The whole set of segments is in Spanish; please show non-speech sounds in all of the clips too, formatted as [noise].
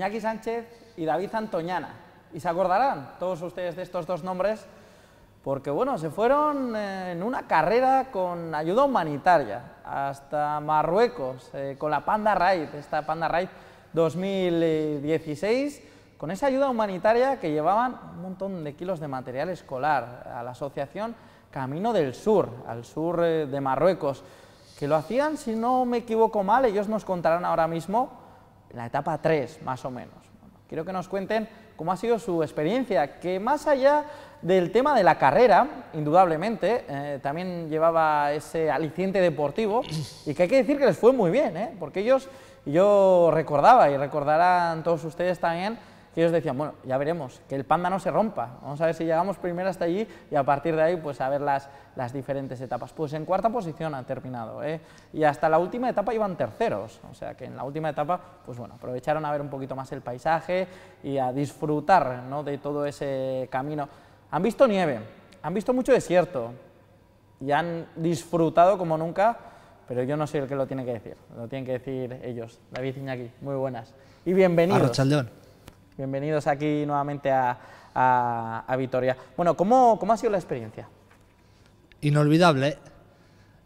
Iñaki Sánchez y David Antoñana. Y se acordarán todos ustedes de estos dos nombres porque bueno, se fueron eh, en una carrera con ayuda humanitaria hasta Marruecos, eh, con la Panda Raid, esta Panda Raid 2016, con esa ayuda humanitaria que llevaban un montón de kilos de material escolar a la asociación Camino del Sur, al sur eh, de Marruecos, que lo hacían, si no me equivoco mal, ellos nos contarán ahora mismo, la etapa 3 más o menos. quiero que nos cuenten cómo ha sido su experiencia, que más allá del tema de la carrera, indudablemente, eh, también llevaba ese aliciente deportivo y que hay que decir que les fue muy bien, ¿eh? porque ellos, yo recordaba y recordarán todos ustedes también, que ellos decían, bueno, ya veremos, que el panda no se rompa, vamos a ver si llegamos primero hasta allí y a partir de ahí pues a ver las, las diferentes etapas. Pues en cuarta posición han terminado, ¿eh? y hasta la última etapa iban terceros, o sea que en la última etapa, pues bueno, aprovecharon a ver un poquito más el paisaje y a disfrutar ¿no? de todo ese camino. Han visto nieve, han visto mucho desierto y han disfrutado como nunca pero yo no soy el que lo tiene que decir, lo tienen que decir ellos. David Iñaki, muy buenas. Y bienvenidos. Rochaldón. Bienvenidos aquí nuevamente a, a, Vitoria. Bueno, ¿cómo, ha sido la experiencia? Inolvidable.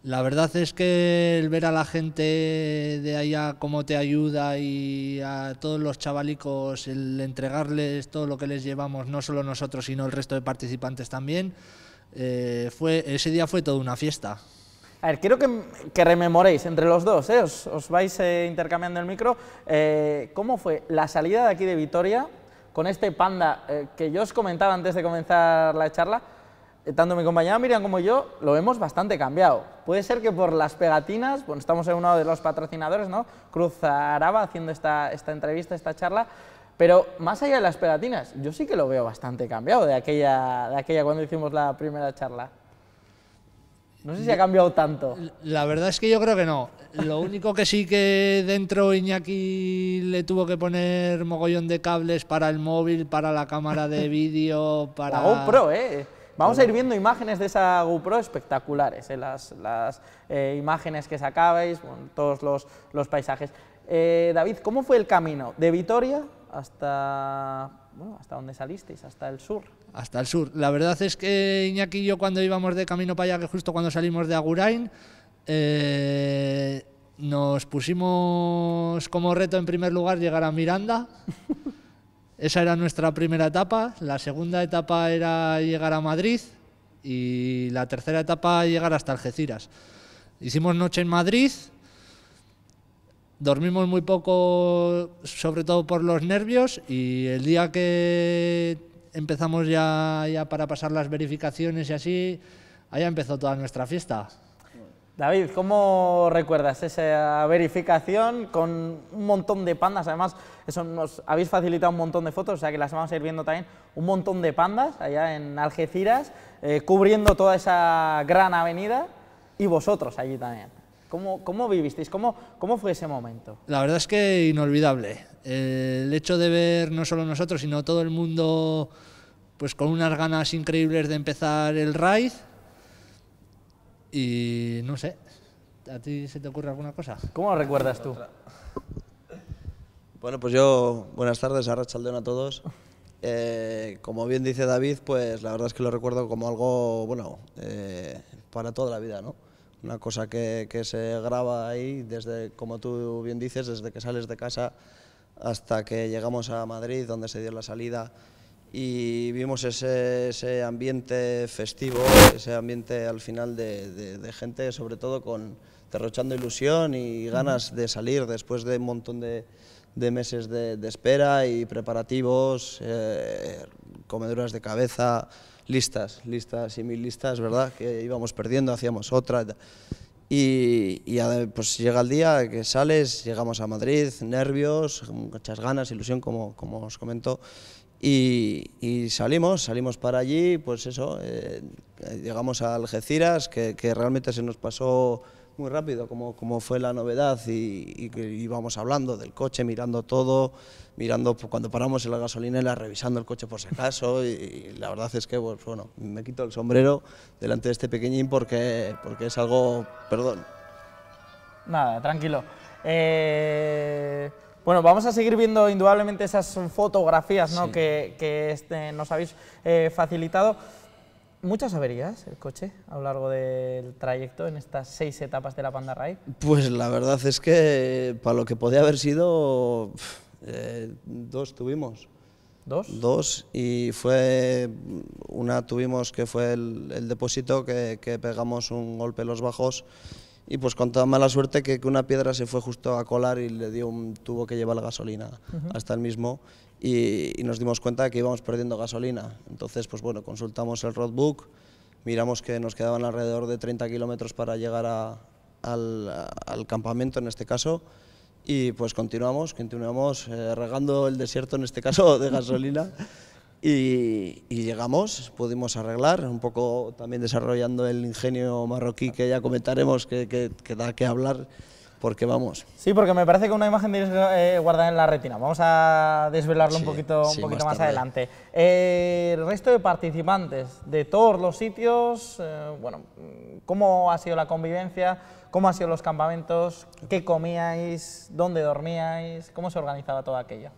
La verdad es que el ver a la gente de allá cómo te ayuda y a todos los chavalicos, el entregarles todo lo que les llevamos, no solo nosotros, sino el resto de participantes también, eh, fue, ese día fue toda una fiesta. A ver, quiero que, rememoréis entre los dos, ¿eh? os, vais eh, intercambiando el micro. Eh, ¿Cómo fue la salida de aquí de Vitoria con este panda que yo os comentaba antes de comenzar la charla? tanto mi compañera Miriam como yo lo hemos bastante cambiado. Puede ser que por las pegatinas, bueno, estamos en uno de los patrocinadores, ¿no? Cruz Araba haciendo esta, esta entrevista, esta charla, pero más allá de las pegatinas, yo sí que lo veo bastante cambiado de aquella, de aquella cuando hicimos la primera charla. No sé si ha cambiado tanto. La verdad es que yo creo que no. Lo único que sí que dentro Iñaki le tuvo que poner mogollón de cables para el móvil, para la cámara de [laughs] vídeo, para... La GoPro, ¿eh? Vamos a ir viendo imágenes de esa GoPro espectaculares, ¿eh? las, eh, imágenes que sacabais, todos los, paisajes. Eh, David, ¿cómo fue el camino de Vitoria hasta ¿hasta dónde salisteis? ¿Hasta el sur? Hasta el sur. La verdad es que Iñaki y yo cuando íbamos de camino para allá, que justo cuando salimos de Agurain, eh, nos pusimos como reto en primer lugar llegar a Miranda. [laughs] Esa era nuestra primera etapa. La segunda etapa era llegar a Madrid y la tercera etapa llegar hasta Algeciras. Hicimos noche en Madrid, dormimos muy poco, sobre todo por los nervios, y el día que empezamos ya, para pasar las verificaciones y así, allá empezó toda nuestra fiesta. David, ¿cómo recuerdas esa verificación con un montón de pandas? Además, eso nos habéis facilitado un montón de fotos, o sea que las vamos a ir viendo también. Un montón de pandas allá en Algeciras, eh, cubriendo toda esa gran avenida y vosotros allí también. ¿Cómo, vivisteis? ¿Cómo, ¿Cómo fue ese momento? La verdad es que inolvidable. El hecho de ver no solo nosotros, sino todo el mundo pues con unas ganas increíbles de empezar el raid. Y no sé, ¿a ti se te ocurre alguna cosa? ¿Cómo lo recuerdas tú? Bueno, pues yo, buenas tardes, Arrachaldeón a todos. Eh, como bien dice David, pues la verdad es que lo recuerdo como algo, bueno, eh, para toda la vida, ¿no? una cosa que, se graba ahí, desde, como tú bien dices, desde que sales de casa hasta que llegamos a Madrid, donde se dio la salida, y vimos ese, ambiente festivo, ese ambiente al final de, gente, sobre todo con derrochando ilusión y ganas de salir después de un montón de, meses de, espera y preparativos, eh, comeduras de cabeza, listas, listas y mil listas, ¿verdad? Que íbamos perdiendo, hacíamos otra. Y, pues llega el día que sales, llegamos a Madrid, nervios, muchas ganas, ilusión, como, como os comento. Y, salimos, salimos para allí, pues eso, eh, llegamos a Algeciras, que realmente se nos pasó muy rápido como, como fue la novedad y, que íbamos hablando del coche, mirando todo, mirando pues, cuando paramos en la gasolinera, revisando el coche por si acaso y, la verdad es que, pues, bueno, me quito el sombrero delante de este pequeñín porque, porque es algo, perdón. Nada, tranquilo. Eh, bueno, vamos a seguir viendo indudablemente esas fotografías ¿no? que, que este, nos habéis eh, facilitado. ¿Muchas averías el coche a lo largo del trayecto en estas seis etapas de la Panda Ride? Pues la verdad es que para lo que podía haber sido, eh, dos tuvimos. ¿Dos? Dos, y fue una tuvimos que fue el, depósito que, pegamos un golpe en los bajos y pues con toda mala suerte que, una piedra se fue justo a colar y le dio un tubo que lleva la gasolina hasta el mismo y, nos dimos cuenta que íbamos perdiendo gasolina. Entonces, pues bueno, consultamos el roadbook, miramos que nos quedaban alrededor de 30 kilómetros para llegar al, campamento en este caso y pues continuamos, continuamos eh, regando el desierto en este caso [laughs] de gasolina. Y, llegamos, pudimos arreglar, un poco también desarrollando el ingenio marroquí que ya comentaremos que da que hablar porque vamos. Sí, porque me parece que una imagen eh, guardada en la retina. Vamos a desvelarlo un poquito, un poquito más, adelante. Eh, el resto de participantes de todos los sitios, eh, bueno, ¿cómo ha sido la convivencia? ¿Cómo han sido los campamentos? ¿Qué comíais? ¿Dónde dormíais? ¿Cómo se organizaba todo aquello?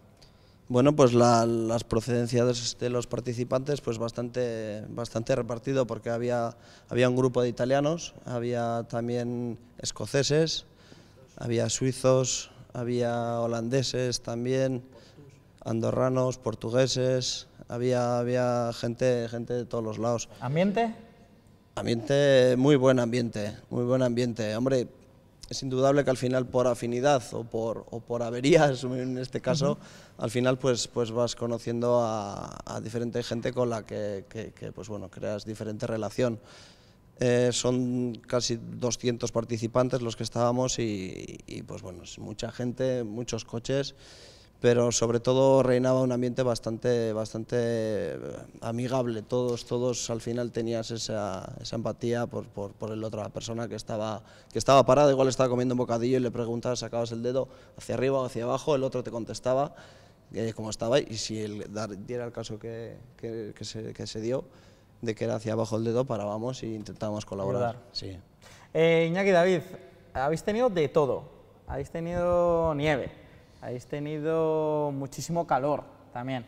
Bueno, pues las procedencias de los participantes, pues bastante, bastante repartido, porque había, había un grupo de italianos, había también escoceses, había suizos, había holandeses también, andorranos, portugueses, había, gente, gente de todos los lados. ¿Ambiente? Ambiente, muy buen ambiente, muy buen ambiente. Hombre, es indudable que al final por afinidad o por, o averías, [laughs] en este caso, al final pues, pues vas conociendo a, diferente gente con la que, que, pues bueno, creas diferente relación. Eh, son casi 200 participantes los que estábamos y, pues bueno, mucha gente, muchos coches, pero sobre todo reinaba un ambiente bastante, bastante eh, amigable. Todos, todos al final tenías esa, esa empatía por, por, por la otra persona que estaba, que estaba parada, igual estaba comiendo un bocadillo y le preguntabas, sacabas el dedo hacia arriba o hacia abajo, el otro te contestaba eh, cómo estaba y si diera el caso que, que, se, que se dio de que era hacia abajo el dedo, parábamos e intentábamos colaborar. Sí. Eh, Iñaki David, habéis tenido de todo. Habéis tenido nieve, habéis tenido muchísimo calor también.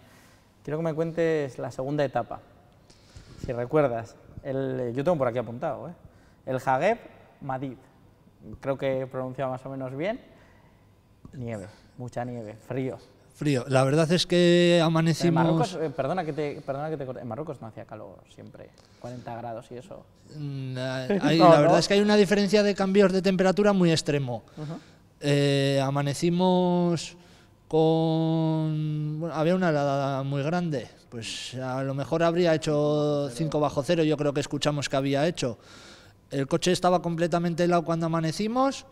Quiero que me cuentes la segunda etapa, si recuerdas. El, yo tengo por aquí apuntado, ¿eh? El Jageb Madid, creo que he pronunciado más o menos bien. Nieve, mucha nieve, frío. Frío. La verdad es que amanecimos... En Marruecos, eh, perdona que te, en Marruecos no hacía calor siempre, 40 grados y eso. Mm, eh, [laughs] la verdad es que hay una diferencia de cambios de temperatura muy extremo. Eh, amanecimos con... había una helada muy grande, pues a lo mejor habría hecho 5 bajo cero, yo creo que escuchamos que había hecho. El coche estaba completamente helado cuando amanecimos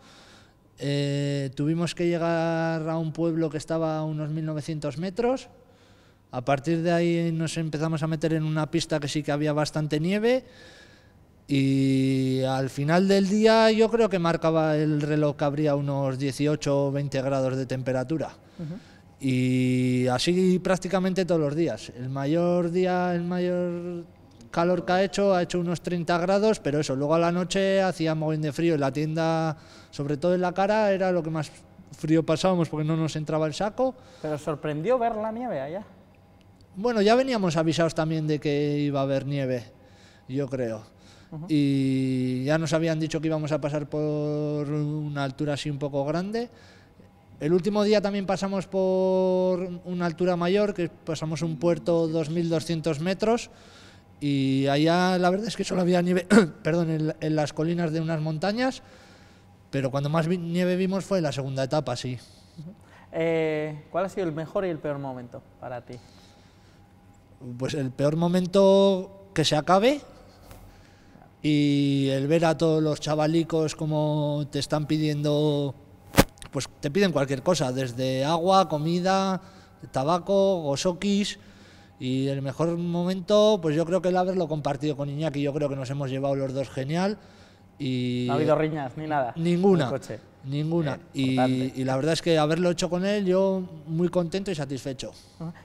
eh, tuvimos que llegar a un pueblo que estaba a unos 1900 metros. A partir de ahí nos empezamos a meter en una pista que sí que había bastante nieve. Y al final del día yo creo que marcaba el reloj que habría unos 18 o 20 grados de temperatura. Y así prácticamente todos los días. El mayor día, el mayor calor que ha hecho, ha hecho unos 30 grados, pero eso, luego a la noche hacía bien de frío en la tienda, sobre todo en la cara, era lo que más frío pasábamos porque no nos entraba el saco. Pero sorprendió ver la nieve allá. Bueno, ya veníamos avisados también de que iba a haber nieve, yo creo. Y ya nos habían dicho que íbamos a pasar por una altura así un poco grande. El último día también pasamos por una altura mayor, que pasamos un puerto 2.200 metros, y allá la verdad es que solo había nieve, [clears throat] perdón, en, las colinas de unas montañas, pero cuando más nieve vimos fue en la segunda etapa, sí. Eh, ¿Cuál ha sido el mejor y el peor momento para ti? Pues el peor momento que se acabe y el ver a todos los chavalicos como te están pidiendo, pues te piden cualquier cosa, desde agua, comida, tabaco, gosokis y el mejor momento, pues yo creo que el haberlo compartido con Iñaki, yo creo que nos hemos llevado los dos genial. Y no ha habido riñas ni nada. Ninguna. Ninguna. Eh, y, la verdad es que haberlo hecho con él, yo muy contento y satisfecho.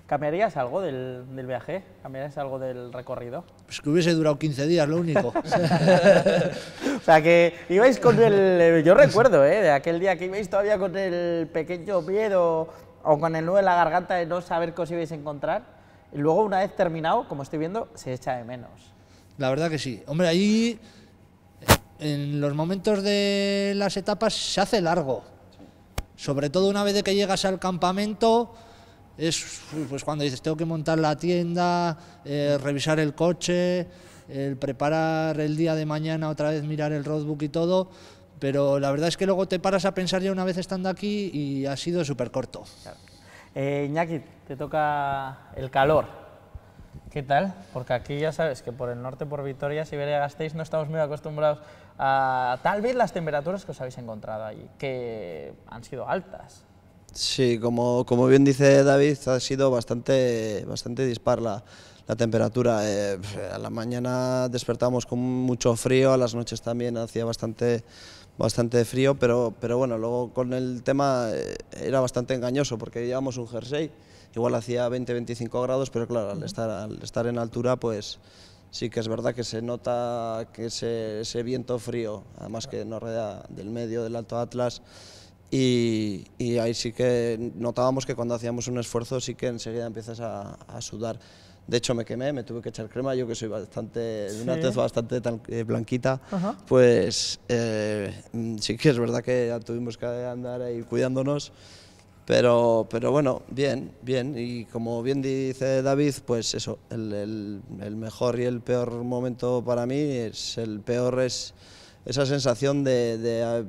¿Cambiarías algo del, del viaje? ¿Cambiarías algo del recorrido? Pues que hubiese durado 15 días, lo único. [laughs] o sea, que ibais con el... Eh, yo recuerdo, ¿eh? De aquel día que ibais todavía con el pequeño miedo o con el nudo en la garganta de no saber qué os ibais a encontrar luego una vez terminado, como estoy viendo, se echa de menos. La verdad que sí. Hombre, ahí en los momentos de las etapas se hace largo. Sobre todo una vez de que llegas al campamento, es pues cuando dices tengo que montar la tienda, eh, revisar el coche, el preparar el día de mañana, otra vez mirar el roadbook y todo. Pero la verdad es que luego te paras a pensar ya una vez estando aquí y ha sido súper corto. Eh, Iñaki, te toca el calor. ¿Qué tal? Porque aquí ya sabes que por el norte, por Vitoria, Siberia, Gasteiz, no estamos muy acostumbrados a tal vez las temperaturas que os habéis encontrado allí, que han sido altas. Sí, como, como bien dice David, ha sido bastante, bastante dispar la, temperatura. Eh, a la mañana despertamos con mucho frío, a las noches también hacía bastante bastante frío, pero, pero bueno, luego con el tema eh, era bastante engañoso porque llevamos un jersey, igual hacía 20-25 grados, pero claro, al estar, al estar en altura, pues sí que es verdad que se nota que ese, viento frío, además que nos rodea del medio del Alto Atlas, y, ahí sí que notábamos que cuando hacíamos un esfuerzo sí que enseguida empiezas a, a sudar. De hecho, me quemé, me tuve que echar crema. Yo que soy bastante, de una tez bastante tan, eh, blanquita, pues eh, mm, sí que es verdad que tuvimos que andar ahí cuidándonos. Pero, pero bueno, bien, bien. Y como bien dice David, pues eso, el, el mejor y el peor momento para mí es el peor es esa sensación de, de,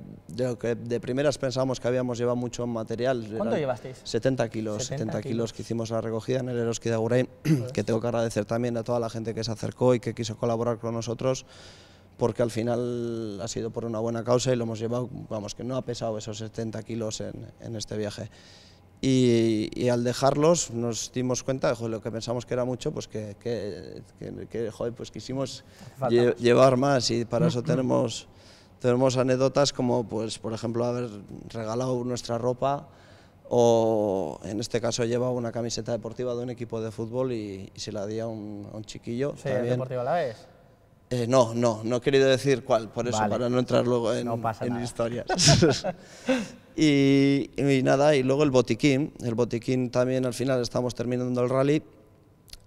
lo que de primeras pensábamos que habíamos llevado mucho material. ¿Cuánto llevasteis? 70 kilos, 70, kilos, que hicimos la recogida en el Eroski de Agurain, pues. que tengo que agradecer también a toda la gente que se acercó y que quiso colaborar con nosotros porque al final ha sido por una buena causa y lo hemos llevado, vamos, que no ha pesado esos 70 kilos en, en este viaje. Y, al dejarlos nos dimos cuenta de lo que pensamos que era mucho, pues que, que, pues quisimos llevar más y para eso mm. tenemos, tenemos anécdotas como, pues, por ejemplo, haber regalado nuestra ropa o en este caso llevaba una camiseta deportiva de un equipo de fútbol y, se la di a un, chiquillo. también. la vez. Eh, no, no, no he querido decir cuál, por eso, para no entrar luego en, en historias. [laughs] [laughs] Y, nada, y luego el botiquín. El botiquín también al final estamos terminando el rally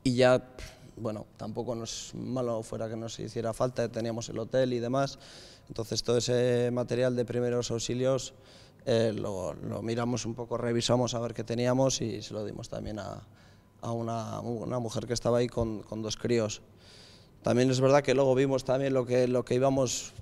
y ya, bueno, tampoco nos malo fuera que nos hiciera falta, teníamos el hotel y demás. Entonces todo ese material de primeros auxilios eh, lo, miramos un poco, revisamos a ver qué teníamos y se lo dimos también a, a una, una, mujer que estaba ahí con, con dos críos. También es verdad que luego vimos también lo que, lo que íbamos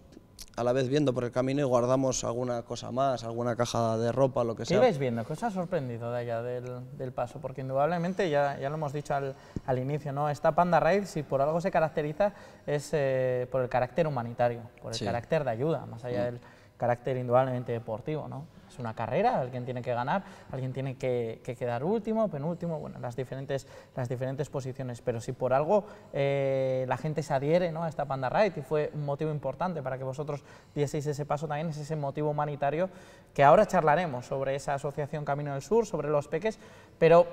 a la vez viendo por el camino y guardamos alguna cosa más, alguna caja de ropa, lo que sea. ¿Qué ibais viendo? ¿Qué os ha sorprendido de allá del, paso? Porque indudablemente, ya, ya lo hemos dicho al, al, inicio, ¿no? esta Panda Raid, si por algo se caracteriza, es eh, por el carácter humanitario, por el carácter de ayuda, más allá mm. del carácter indudablemente deportivo, ¿no? Es una carrera, alguien tiene que ganar, alguien tiene que, quedar último, penúltimo, bueno, las diferentes, las diferentes posiciones. Pero si por algo eh, la gente se adhiere ¿no? a esta Panda Ride y fue un motivo importante para que vosotros dieseis ese paso también, es ese motivo humanitario que ahora charlaremos sobre esa asociación Camino del Sur, sobre los peques, pero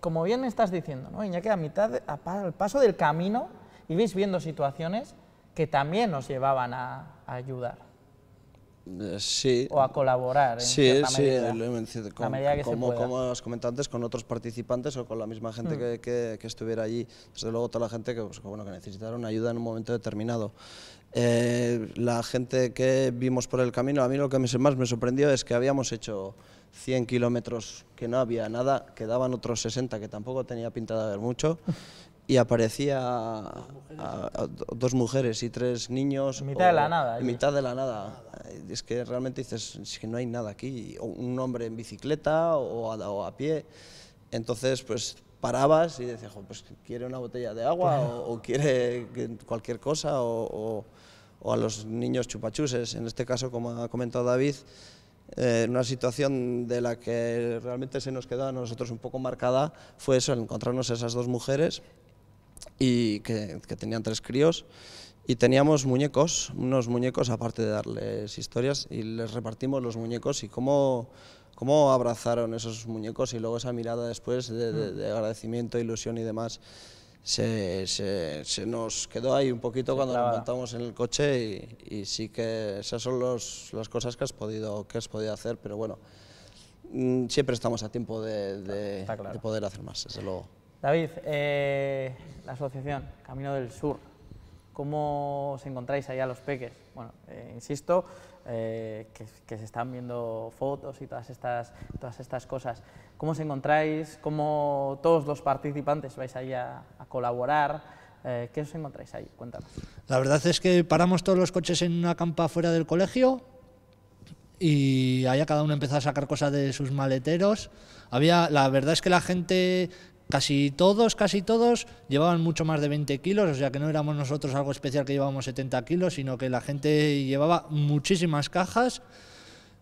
como bien estás diciendo, ¿no? Iñaki, a mitad, al paso del camino, ibais viendo situaciones que también nos llevaban a ayudar. Sí. O a colaborar, en sí, sí, como, los comentantes como con otros participantes o con la misma gente mm. que, que, estuviera allí. Desde luego toda la gente que, pues, bueno, que necesitaron ayuda en un momento determinado. Eh, la gente que vimos por el camino, a mí lo que más me sorprendió es que habíamos hecho 100 kilómetros que no había nada, quedaban otros 60 que tampoco tenía pinta de haber mucho [laughs] y aparecía dos mujeres y tres niños. En mitad de la nada. En mitad de la nada. Eh, es que realmente dices, que no hay nada aquí. un hombre en bicicleta o a, pie. Entonces, pues parabas y decías, pues quiere una botella de agua o, quiere cualquier cosa o, a los niños chupachuses. En este caso, como ha comentado David, eh, una situación de la que realmente se nos quedó a nosotros un poco marcada fue eso, encontrarnos esas dos mujeres y que, tenían tres críos y teníamos muñecos, unos muñecos aparte de darles historias y les repartimos los muñecos y cómo, cómo abrazaron esos muñecos y luego esa mirada después de, mm. agradecimiento, ilusión y demás. Se, se, nos quedó ahí un poquito cuando nos montamos en el coche y, sí que esas son las cosas que has, podido, que has podido hacer, pero bueno, mm, siempre estamos a tiempo de, de poder hacer más, desde luego. David, eh, la asociación Camino del Sur, ¿cómo os encontráis allá los peques? Bueno, eh, insisto, eh, que, se están viendo fotos y todas estas, todas estas cosas. ¿Cómo os encontráis? ¿Cómo todos los participantes vais allá a, colaborar? ¿Qué os encontráis ahí? Cuéntanos. La verdad es que paramos todos los coches en una campa fuera del colegio y allá cada uno empezó a sacar cosas de sus maleteros. Había, la verdad es que la gente Casi todos, casi todos llevaban mucho más de 20 kilos, o sea que no éramos nosotros algo especial que llevábamos 70 kilos, sino que la gente llevaba muchísimas cajas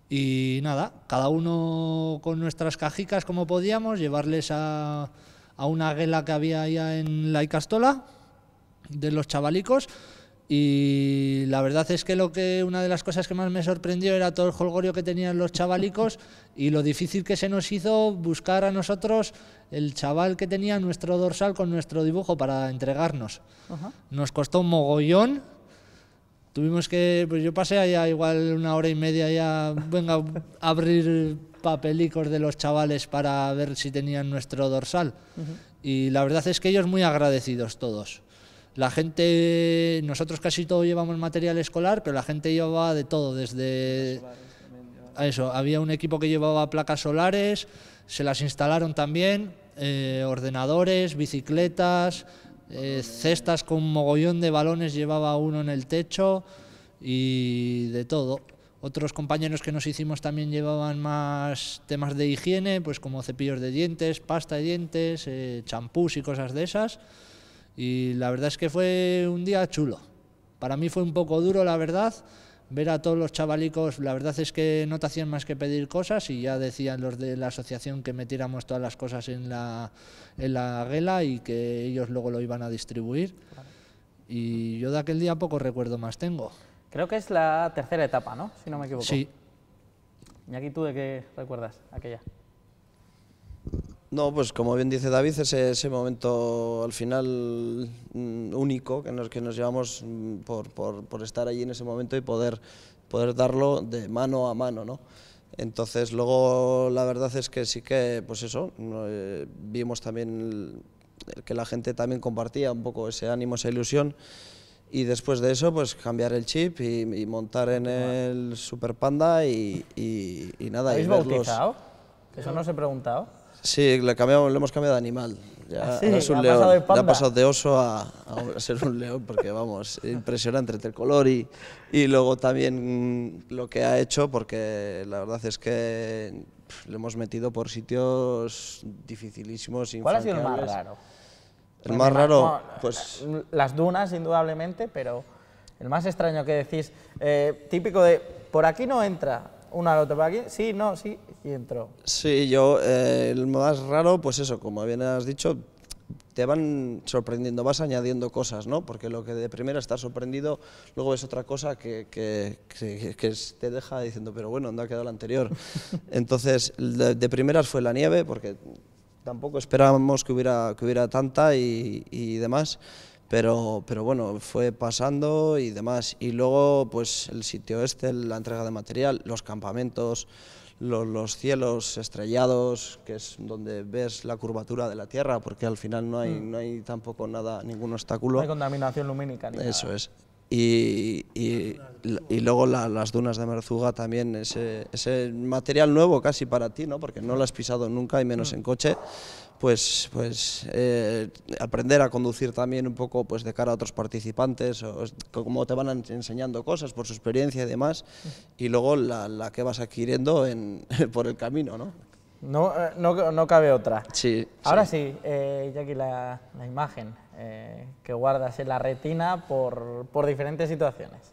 y nada, cada uno con nuestras cajicas como podíamos, llevarles a, a una guela que había allá en la Icastola de los chavalicos y la verdad es que lo que una de las cosas que más me sorprendió era todo el jolgorio que tenían los chavalicos [laughs] y lo difícil que se nos hizo buscar a nosotros el chaval que tenía nuestro dorsal con nuestro dibujo para entregarnos. Nos costó un mogollón. Tuvimos que, pues yo pasé allá igual una hora y media ya, [laughs] venga, abrir papelicos de los chavales para ver si tenían nuestro dorsal. Y la verdad es que ellos muy agradecidos todos. La gente, nosotros casi todos llevamos material escolar, pero la gente llevaba de todo, desde... A eso, había un equipo que llevaba placas solares, se las instalaron también, eh, ordenadores, bicicletas, eh, cestas con mogollón de balones llevaba uno en el techo y de todo. Otros compañeros que nos hicimos también llevaban más temas de higiene, pues como cepillos de dientes, pasta de dientes, eh, champús y cosas de esas. Y la verdad es que fue un día chulo. Para mí fue un poco duro, la verdad, ver a todos los chavalicos, la verdad es que no te hacían más que pedir cosas y ya decían los de la asociación que metiéramos todas las cosas en la, en la guela y que ellos luego lo iban a distribuir. Y yo de aquel día poco recuerdo más tengo. Creo que es la tercera etapa, ¿no? Si no me equivoco. Sí. ¿Y aquí tú de qué recuerdas aquella? No, pues como bien dice David, ese, ese momento al final mm, único que nos, que nos llevamos mm, por, estar allí en ese momento y poder, poder darlo de mano a mano, ¿no? Entonces luego la verdad es que sí que, pues eso, eh, vimos también que la gente también compartía un poco ese ánimo, esa ilusión y después de eso pues cambiar el chip y, montar en el Super Panda y, y, nada. ¿Habéis y Eso no os he preguntado. Sí, le, cambiamos, le hemos cambiado de animal. Ya, ah, ha Pasado de oso a, ser un león, porque vamos, impresionante entre el color y, y luego también lo que ha hecho, porque la verdad es que le hemos metido por sitios dificilísimos. ¿Cuál ha sido el más raro? El más raro, pues... Las dunas, indudablemente, pero el más extraño que decís, eh, típico de, por aquí no entra, una al para aquí, sí, no, sí, y entró. Sí, yo, eh, el más raro, pues eso, como bien has dicho, te van sorprendiendo, vas añadiendo cosas, ¿no? Porque lo que de primera estás sorprendido, luego es otra cosa que, te deja diciendo, pero bueno, ¿dónde ha quedado la anterior? [laughs] Entonces, de, primeras fue la nieve, porque tampoco esperábamos que hubiera, que hubiera tanta y, y demás pero, bueno, fue pasando y demás. Y luego, pues el sitio este, la entrega de material, los campamentos, los, cielos estrellados, que es donde ves la curvatura de la Tierra, porque al final no hay, mm. no hay tampoco nada, ningún obstáculo. No hay contaminación lumínica. Ni Eso es. Y, luego las dunas de Merzuga también, ese, material nuevo casi para ti, ¿no? porque no lo has pisado nunca y menos mm. en coche, pues, pues eh, aprender a conducir también un poco pues, de cara a otros participantes, o, cómo te van enseñando cosas por su experiencia y demás, y luego la, que vas adquiriendo [laughs] por el camino, ¿no? Eh, no, no, cabe otra. Sí. Ahora sí, ya eh, Jackie, la, imagen eh, que guardas en la retina por diferentes situaciones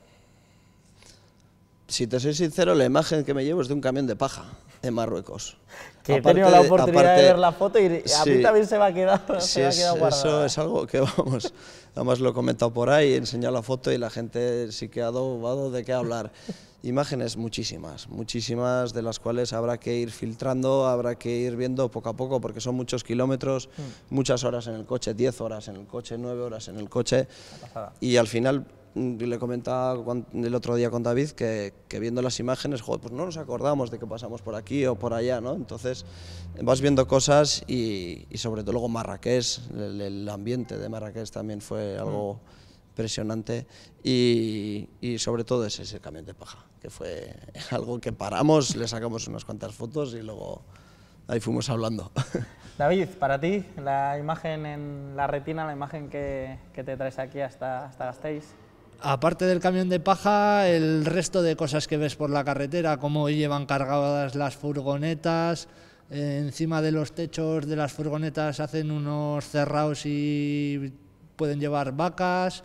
si te soy sincero, la imagen que me llevo es de un camión de paja en Marruecos. Que he tenido la oportunidad de ver la foto y a mí también se va a quedar, Eso es algo que [laughs] vamos, además lo he comentado por ahí, he enseñado la foto y la gente sí que ha dado de qué hablar. [laughs] Imágenes muchísimas, muchísimas de las cuales habrá que ir filtrando, habrá que ir viendo poco a poco porque son muchos kilómetros, mm. muchas horas en el coche, 10 horas en el coche, 9 horas en el coche y al final Mm, le comentaba el otro día con David que, viendo las imágenes, pues no nos acordamos de que pasamos por aquí o por allá, ¿no? Entonces vas viendo cosas y, sobre todo luego Marrakech, el, ambiente de Marrakech también fue mm. algo impresionante y, sobre todo ese, ese camión de paja, que fue [laughs] algo que paramos, le sacamos unas cuantas fotos y luego ahí fuimos hablando. [laughs] David, para ti, la imagen en la retina, la imagen que, que te traes aquí hasta, hasta Gasteiz aparte del camión de paja, el resto de cosas que ves por la carretera, cómo llevan cargadas las furgonetas, eh, encima de los techos de las furgonetas hacen unos cerrados y pueden llevar vacas.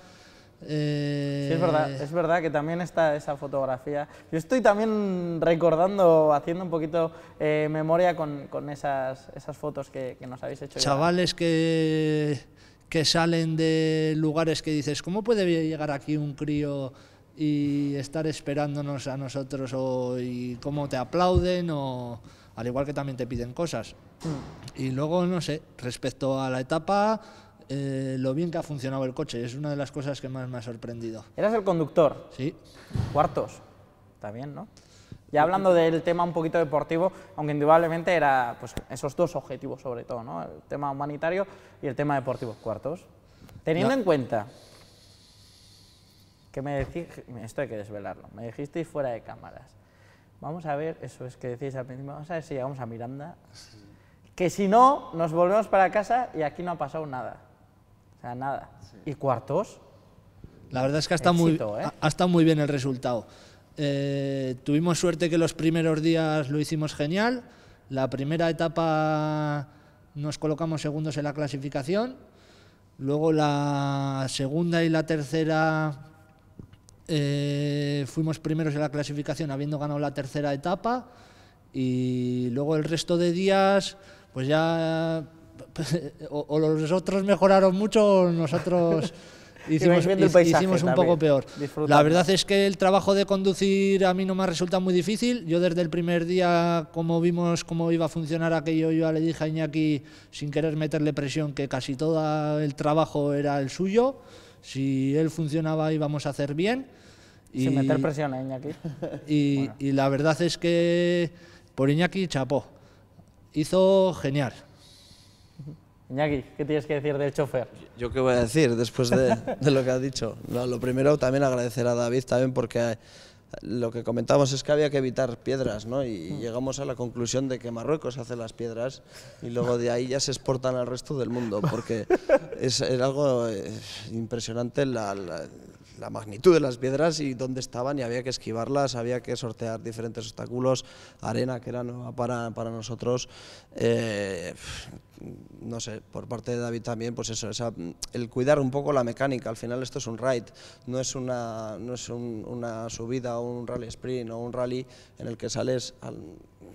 Eh, sí, es verdad, es verdad que también está esa fotografía. Yo estoy también recordando, haciendo un poquito eh, memoria con, esas, esas, fotos que, nos habéis hecho. Chavales que que salen de lugares que dices, ¿cómo puede llegar aquí un crío y estar esperándonos a nosotros o y cómo te aplauden o al igual que también te piden cosas? Mm. Y luego, no sé, respecto a la etapa, eh, lo bien que ha funcionado el coche, es una de las cosas que más me ha sorprendido. Eras el conductor. Sí. Cuartos, también, ¿no? Ya hablando del tema un poquito deportivo, aunque indudablemente era pues, esos dos objetivos sobre todo, ¿no? el tema humanitario y el tema deportivo, cuartos. Teniendo en cuenta que me decís, esto hay que desvelarlo, me dijisteis fuera de cámaras, vamos a ver, eso es que decís al principio, vamos a ver si llegamos a Miranda, que si no, nos volvemos para casa y aquí no ha pasado nada. O sea, nada. ¿Y cuartos? La verdad es que ha muy, ¿eh? ha estado muy bien el resultado. Eh, tuvimos suerte que los primeros días lo hicimos genial. La primera etapa nos colocamos segundos en la clasificación. Luego la segunda y la tercera eh, fuimos primeros en la clasificación habiendo ganado la tercera etapa. Y luego el resto de días, pues ya [laughs] o, o los otros mejoraron mucho o nosotros... [laughs] hicimos, un poco peor. La verdad es que el trabajo de conducir a mí no me resulta muy difícil. Yo desde el primer día, como vimos cómo iba a funcionar aquello, yo le dije a Iñaki, sin querer meterle presión, que casi todo el trabajo era el suyo. Si él funcionaba íbamos a hacer bien. sin meter presión a Iñaki. [laughs] Y, y la verdad es que por Iñaki chapó. Hizo genial. Iñaki, ¿qué tienes que decir del chofer? Yo qué voy a decir después de, lo que ha dicho. lo primero también agradecer a David también porque eh, lo que comentamos es que había que evitar piedras, ¿no? Y mm. llegamos a la conclusión de que Marruecos hace las piedras y luego de ahí ya se exportan al resto del mundo porque es, algo eh, impresionante la la magnitud de las piedras y dónde estaban y había que esquivarlas, había que sortear diferentes obstáculos, arena que era nueva para, nosotros. Eh, no sé, por parte de David también, pues eso, el cuidar un poco la mecánica, al final esto es un ride, no es una, no es una subida o un rally sprint o un rally en el que sales... Al,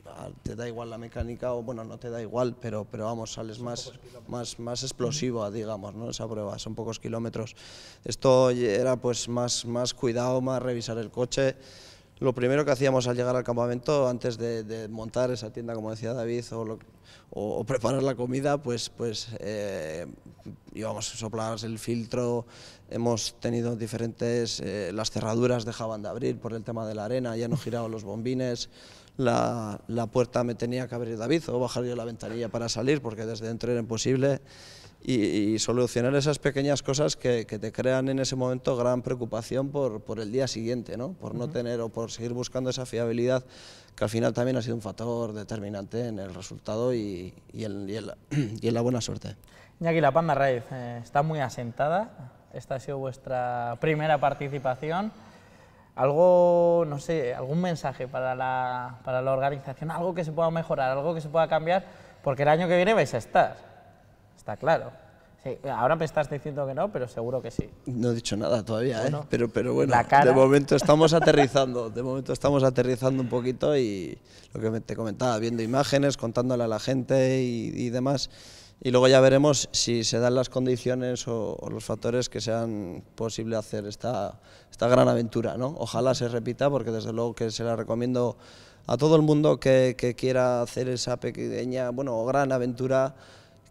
Ah, te da igual la mecánica o bueno, no te da igual, pero, pero vamos, sales más, más, más explosiva, digamos, ¿no? esa prueba, son pocos kilómetros. Esto era pues más, más cuidado, más revisar el coche. Lo primero que hacíamos al llegar al campamento, antes de, montar esa tienda, como decía David, o, preparar la comida, pues, pues eh, íbamos a soplar el filtro, hemos tenido diferentes, eh, las cerraduras dejaban de abrir por el tema de la arena, ya no giraban los bombines, la, puerta me tenía que abrir David o bajar yo la ventanilla para salir porque desde dentro era imposible y, solucionar esas pequeñas cosas que, te crean en ese momento gran preocupación por, el día siguiente, ¿no? por no tener o por seguir buscando esa fiabilidad que al final también ha sido un factor determinante en el resultado y, y, [clears throat] en, la, buena suerte. Iñaki La Panda Raíz eh, está muy asentada, esta ha sido vuestra primera participación algo, no sé, algún mensaje para la, para la organización, algo que se pueda mejorar, algo que se pueda cambiar, porque el año que viene vais a estar, está claro. Sí, ahora me estás diciendo que no, pero seguro que sí. No he dicho nada todavía, ¿eh? pero, pero bueno, de momento estamos aterrizando, de momento estamos aterrizando un poquito y lo que te comentaba, viendo imágenes, contándole a la gente y, y demás y luego ya veremos si se dan las condiciones o, los factores que sean posible hacer esta, esta gran aventura. ¿no? Ojalá se repita porque desde luego que se la recomiendo a todo el mundo que, quiera hacer esa pequeña, bueno, gran aventura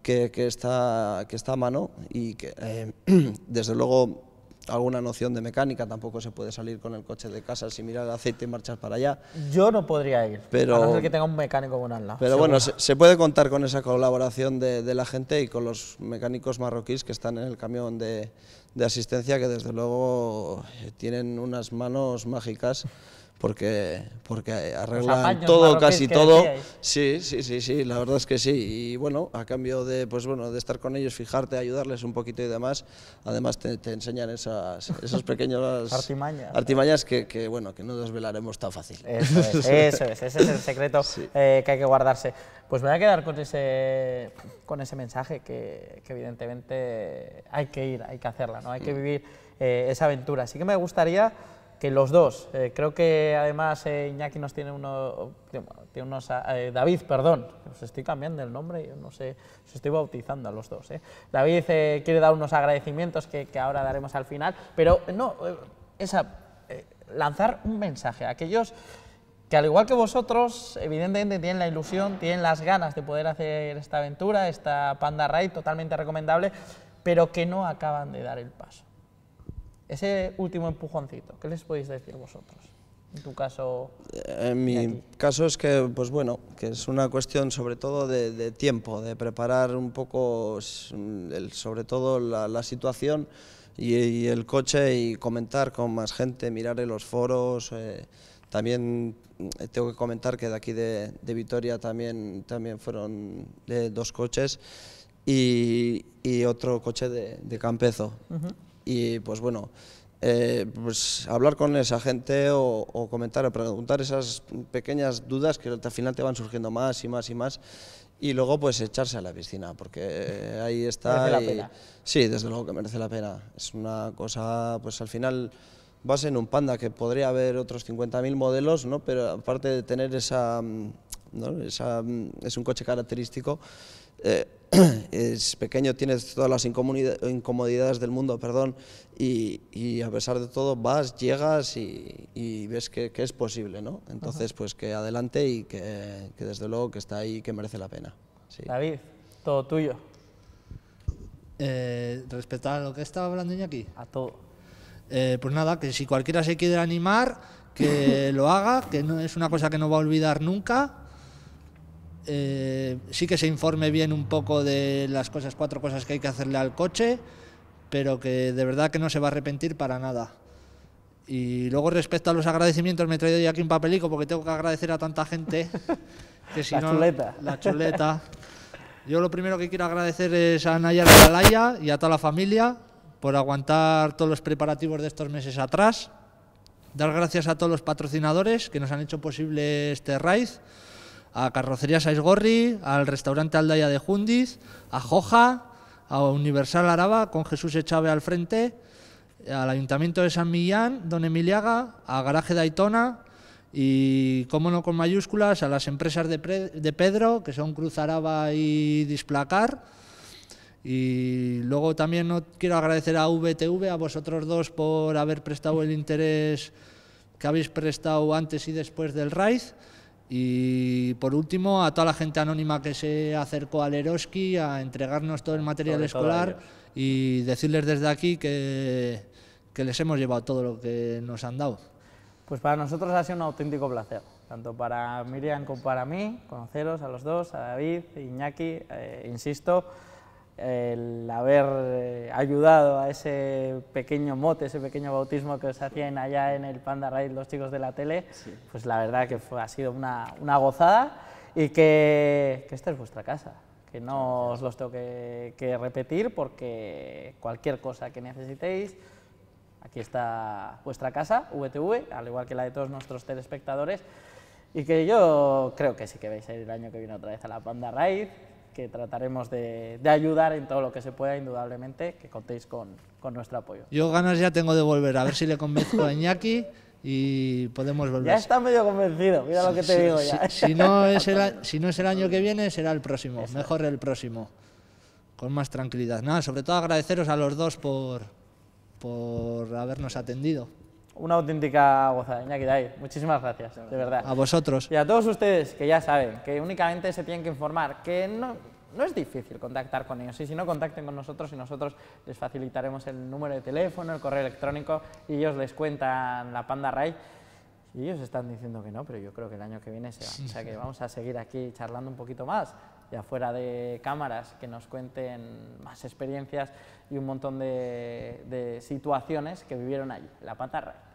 que, está, que está a mano y que eh, [clears throat] desde luego alguna noción de mecánica, tampoco se puede salir con el coche de casa sin mirar el aceite y marchas para allá. Yo no podría ir, pero, a no ser que tenga un mecánico con al Pero bueno, se, puede contar con esa colaboración de, la gente y con los mecánicos marroquíes que están en el camión de, de asistencia, que desde luego eh, tienen unas manos mágicas porque, porque arreglan todo, casi todo. Sí, sí, sí, sí, la verdad es que sí. Y bueno, a cambio de, pues bueno, de estar con ellos, fijarte, ayudarles un poquito y demás, además te, enseñan esas, pequeñas [laughs] artimañas, artimañas que, bueno, que no desvelaremos tan fácil. Eso es, [laughs] eso es ese es el secreto eh, que hay que guardarse. Pues me voy a quedar con ese, con ese mensaje que, evidentemente hay que ir, hay que hacerla, ¿no? hay que mm. vivir eh, esa aventura. Así que me gustaría que los dos. Eh, creo que además eh, Iñaki nos tiene uno, tiene unos, eh, David, perdón, os estoy cambiando el nombre, yo no sé, os estoy bautizando a los dos. David quiere dar unos agradecimientos que, ahora daremos al final, pero no, esa, lanzar un mensaje a aquellos que al igual que vosotros, evidentemente tienen la ilusión, tienen las ganas de poder hacer esta aventura, esta Panda Ride totalmente recomendable, pero que no acaban de dar el paso ese último empujoncito, ¿qué les podéis decir vosotros? En tu caso. Eh, en mi caso es que, pues bueno, que es una cuestión sobre todo de, tiempo, de preparar un poco, sobre todo la, situación y, el coche y comentar con más gente, mirar en los foros. Eh, también eh, tengo que comentar que de aquí de, de Vitoria también, también fueron de dos coches y, otro coche de, Campezo. Uh y pues bueno, eh, pues hablar con esa gente o, comentar o preguntar esas pequeñas dudas que al final te van surgiendo más y más y más y luego pues echarse a la piscina porque ahí está la pena. sí desde luego que merece la pena es una cosa pues al final vas en un panda que podría haber otros 50.000 modelos no pero aparte de tener esa, mm, mm, es un coche característico eh, [clears throat] es pequeño, tienes todas las incomodidades del mundo, perdón, y, a pesar de todo vas, llegas y, ves que, es posible, ¿no? Entonces, pues que adelante y que, desde luego que está ahí, que merece la pena. David, todo tuyo. Eh, ¿Respetar a lo que estaba hablando aquí A todo. Eh, pues nada, que si cualquiera se quiere animar, que [coughs] lo haga, que no, es una cosa que no va a olvidar nunca eh, sí que se informe bien un poco de las cosas, cuatro cosas que hay que hacerle al coche, pero que de verdad que no se va a arrepentir para nada. Y luego respecto a los agradecimientos, me he traído aquí un papelico porque tengo que agradecer a tanta gente. [laughs] Que si la chuleta. La chuleta. Yo lo primero que quiero agradecer es a Nayar alaya y a toda la familia por aguantar todos los preparativos de estos meses atrás. Dar gracias a todos los patrocinadores que nos han hecho posible este RAID a Carrocerías Gorri, al restaurante Aldaya de Jundiz, a Joja, a Universal Araba con Jesús Echave al frente, al Ayuntamiento de San Millán, Don Emiliaga, a Garaje Daytona y, como no con mayúsculas, a las empresas de, de Pedro, que son Cruz Araba y Displacar. Y luego también quiero agradecer a VTV, a vosotros dos, por haber prestado el interés que habéis prestado antes y después del RAID. Y por último, a toda la gente anónima que se acercó al Eroski a entregarnos todo el material escolar y decirles desde aquí que, les hemos llevado todo lo que nos han dado. Pues para nosotros ha sido un auténtico placer, tanto para Miriam como para mí, conoceros a los dos, a David, Iñaki, eh, insisto el haber eh, ayudado a ese pequeño mote, ese pequeño bautismo que os hacían allá en el Panda Raid los chicos de la tele, pues la verdad que ha sido una, gozada y que, esta es vuestra casa, que no os los tengo que, repetir porque cualquier cosa que necesitéis, aquí está vuestra casa, VTV, al igual que la de todos nuestros telespectadores. Y que yo creo que sí que vais a ir el año que viene otra vez a la Panda Raid, que trataremos de, de, ayudar en todo lo que se pueda, indudablemente, que contéis con, con, nuestro apoyo. Yo ganas ya tengo de volver, a ver si le convenzco a Iñaki y podemos volver. Ya está medio convencido, mira lo que te digo ya. Si, no es el, [laughs] si no es el año que viene, será el próximo, mejor el próximo, con más tranquilidad. Nada, sobre todo agradeceros a los dos por, por habernos atendido una auténtica gozada, Iñaki David. Muchísimas gracias, de verdad. A vosotros. Y a todos ustedes que ya saben que únicamente se tienen que informar, que no, no es difícil contactar con ellos. Y si no, contacten con nosotros y nosotros les facilitaremos el número de teléfono, el correo electrónico y ellos les cuentan la Panda Ray. Y ellos están diciendo que no, pero yo creo que el año que viene se va. o sea que vamos a seguir aquí charlando un poquito más, ya fuera de cámaras, que nos cuenten más experiencias y un montón de, de situaciones que vivieron allí, la patarra.